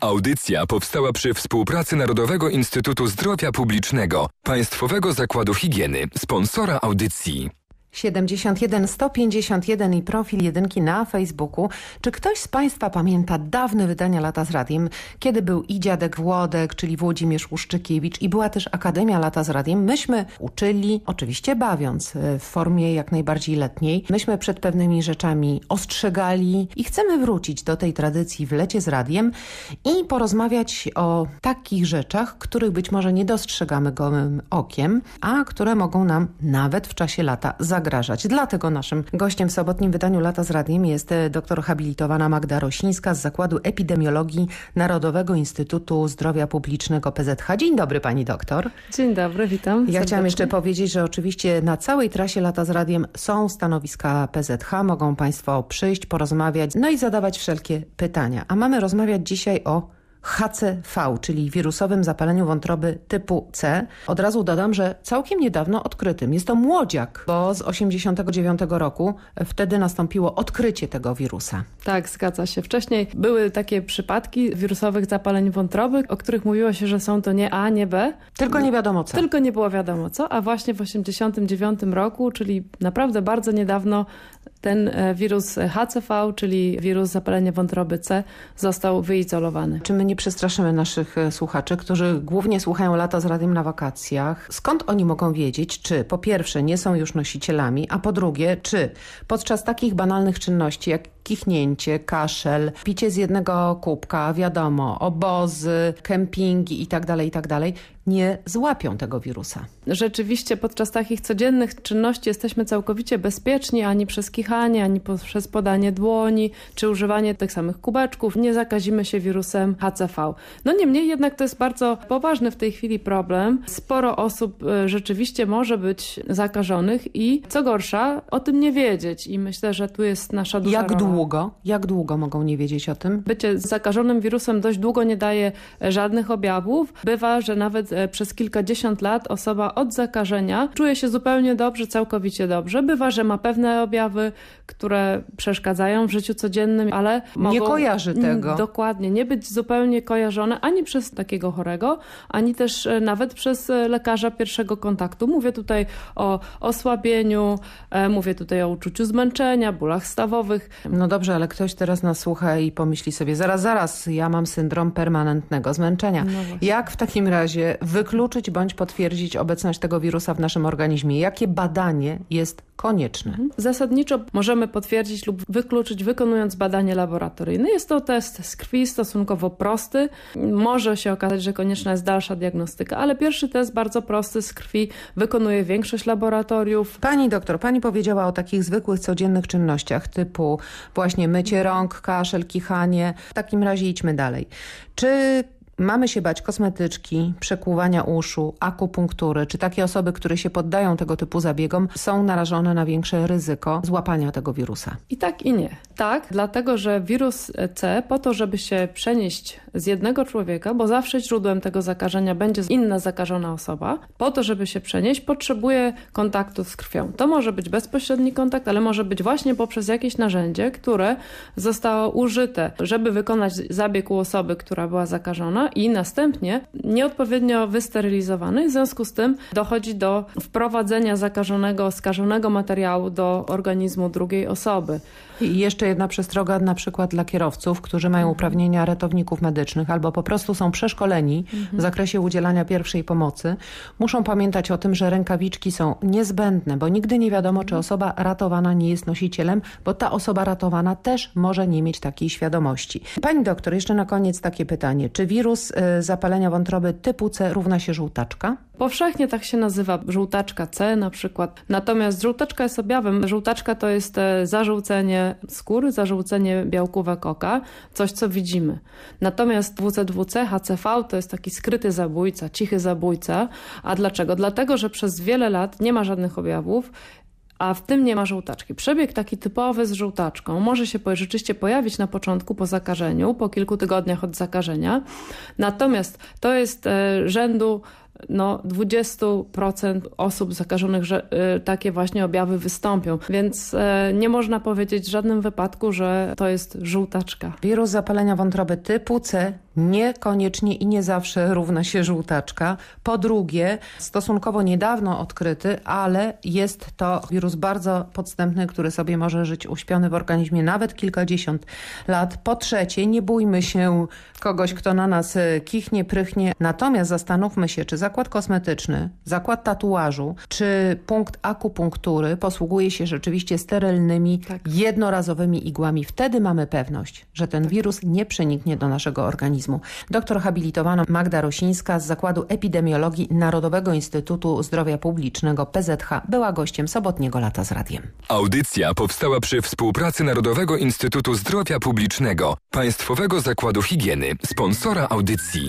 Audycja powstała przy współpracy Narodowego Instytutu Zdrowia Publicznego, Państwowego Zakładu Higieny, sponsora audycji. 71 151 i profil jedynki na Facebooku. Czy ktoś z Państwa pamięta dawne wydania Lata z Radiem, kiedy był i dziadek Włodek, czyli Włodzimierz Łuszczykiewicz i była też Akademia Lata z Radiem? Myśmy uczyli, oczywiście bawiąc, e, w formie jak najbardziej letniej. Myśmy przed pewnymi rzeczami ostrzegali i chcemy wrócić do tej tradycji w lecie z radiem i porozmawiać o takich rzeczach, których być może nie dostrzegamy gołym okiem, a które mogą nam nawet w czasie lata zagadać zagrażać. Dlatego naszym gościem w sobotnim wydaniu Lata z Radiem jest e, doktor habilitowana Magda Rosińska z Zakładu Epidemiologii Narodowego Instytutu Zdrowia Publicznego PZH. Dzień dobry pani doktor. Dzień dobry, witam. Ja serdecznie. chciałam jeszcze powiedzieć, że oczywiście na całej trasie Lata z Radiem są stanowiska PZH. Mogą państwo przyjść, porozmawiać, no i zadawać wszelkie pytania. A mamy rozmawiać dzisiaj o HCV, czyli wirusowym zapaleniu wątroby typu C. Od razu dodam, że całkiem niedawno odkrytym. Jest to młodziak, bo z 89 roku wtedy nastąpiło odkrycie tego wirusa. Tak, zgadza się. Wcześniej były takie przypadki wirusowych zapaleń wątroby, o których mówiło się, że są to nie A, nie B. Tylko nie wiadomo co. Tylko nie było wiadomo co, a właśnie w 89 roku, czyli naprawdę bardzo niedawno ten e, wirus HCV, czyli wirus zapalenia wątroby C, został wyizolowany. Czy my nie przestraszymy naszych e, słuchaczy, którzy głównie słuchają lata z radiem na wakacjach? Skąd oni mogą wiedzieć, czy po pierwsze nie są już nosicielami, a po drugie, czy podczas takich banalnych czynności jak kichnięcie, kaszel, picie z jednego kubka, wiadomo, obozy, kempingi itd., tak itd., tak nie złapią tego wirusa. Rzeczywiście podczas takich codziennych czynności jesteśmy całkowicie bezpieczni ani przez kichanie, ani przez podanie dłoni, czy używanie tych samych kubeczków. Nie zakazimy się wirusem HCV. No niemniej jednak to jest bardzo poważny w tej chwili problem. Sporo osób e, rzeczywiście może być zakażonych i co gorsza o tym nie wiedzieć i myślę, że tu jest nasza duża Jak długo, jak długo mogą nie wiedzieć o tym. Bycie zakażonym wirusem dość długo nie daje żadnych objawów. Bywa, że nawet e, przez kilkadziesiąt lat osoba od zakażenia czuje się zupełnie dobrze, całkowicie dobrze. Bywa, że ma pewne objawy, które przeszkadzają w życiu codziennym, ale nie kojarzy tego. Dokładnie, nie być zupełnie kojarzone ani przez takiego chorego, ani też e, nawet przez e, lekarza pierwszego kontaktu. Mówię tutaj o osłabieniu, mówię tutaj o uczuciu zmęczenia, bólach stawowych. No dobrze, ale ktoś teraz nas słucha i pomyśli sobie, zaraz, zaraz, ja mam syndrom permanentnego zmęczenia. No Jak w takim razie wykluczyć bądź potwierdzić obecność tego wirusa w naszym organizmie? Jakie badanie jest konieczne. Zasadniczo możemy potwierdzić lub wykluczyć wykonując badanie laboratoryjne. Jest to test z krwi stosunkowo prosty. Może się okazać, że konieczna jest dalsza diagnostyka, ale pierwszy test bardzo prosty z krwi wykonuje większość laboratoriów. Pani doktor, pani powiedziała o takich zwykłych codziennych czynnościach typu właśnie mycie rąk, kaszel, kichanie. W takim razie idźmy dalej. Czy mamy się bać kosmetyczki, przekłuwania uszu, akupunktury, czy takie osoby, które się poddają tego typu zabiegom, są narażone na większe ryzyko złapania tego wirusa? I tak i nie. Tak, dlatego że wirus C po to, żeby się przenieść z jednego człowieka, bo zawsze źródłem tego zakażenia będzie inna zakażona osoba, po to, żeby się przenieść, potrzebuje kontaktu z krwią. To może być bezpośredni kontakt, ale może być właśnie poprzez jakieś narzędzie, które zostało użyte, żeby wykonać zabieg u osoby, która była zakażona i następnie nieodpowiednio wysterylizowany. W związku z tym dochodzi do wprowadzenia zakażonego, skażonego materiału do organizmu drugiej osoby. I jeszcze jedna przestroga na przykład dla kierowców, którzy mają uprawnienia ratowników medycznych albo po prostu są przeszkoleni w zakresie udzielania pierwszej pomocy. Muszą pamiętać o tym, że rękawiczki są niezbędne, bo nigdy nie wiadomo, czy osoba ratowana nie jest nosicielem, bo ta osoba ratowana też może nie mieć takiej świadomości. Pani doktor, jeszcze na koniec takie pytanie. Czy wirus Y, zapalenia wątroby typu C równa się żółtaczka? Powszechnie tak się nazywa żółtaczka C na przykład. Natomiast żółtaczka jest objawem. Żółtaczka to jest e, zażółcenie skór, zażółcenie białkówek oka, coś co widzimy. Natomiast WC2C, HCV to jest taki skryty zabójca, cichy zabójca. A dlaczego? Dlatego, że przez wiele lat nie ma żadnych objawów a w tym nie ma żółtaczki. Przebieg taki typowy z żółtaczką może się rzeczywiście pojawić na początku po zakażeniu, po kilku tygodniach od zakażenia. Natomiast to jest e, rzędu no, 20% osób zakażonych że, y, takie właśnie objawy wystąpią, więc y, nie można powiedzieć w żadnym wypadku, że to jest żółtaczka. Wirus zapalenia wątroby typu C niekoniecznie i nie zawsze równa się żółtaczka. Po drugie, stosunkowo niedawno odkryty, ale jest to wirus bardzo podstępny, który sobie może żyć uśpiony w organizmie nawet kilkadziesiąt lat. Po trzecie, nie bójmy się kogoś, kto na nas e, kichnie, prychnie. Natomiast zastanówmy się, czy zakład kosmetyczny, zakład tatuażu, czy punkt akupunktury posługuje się rzeczywiście sterylnymi, tak. jednorazowymi igłami. Wtedy mamy pewność, że ten wirus nie przeniknie do naszego organizmu organizmu. Doktor habilitowana Magda Rosińska z Zakładu Epidemiologii Narodowego Instytutu Zdrowia Publicznego PZH była gościem sobotniego lata z radiem. Audycja powstała przy współpracy Narodowego Instytutu Zdrowia Publicznego, Państwowego Zakładu Higieny, sponsora audycji.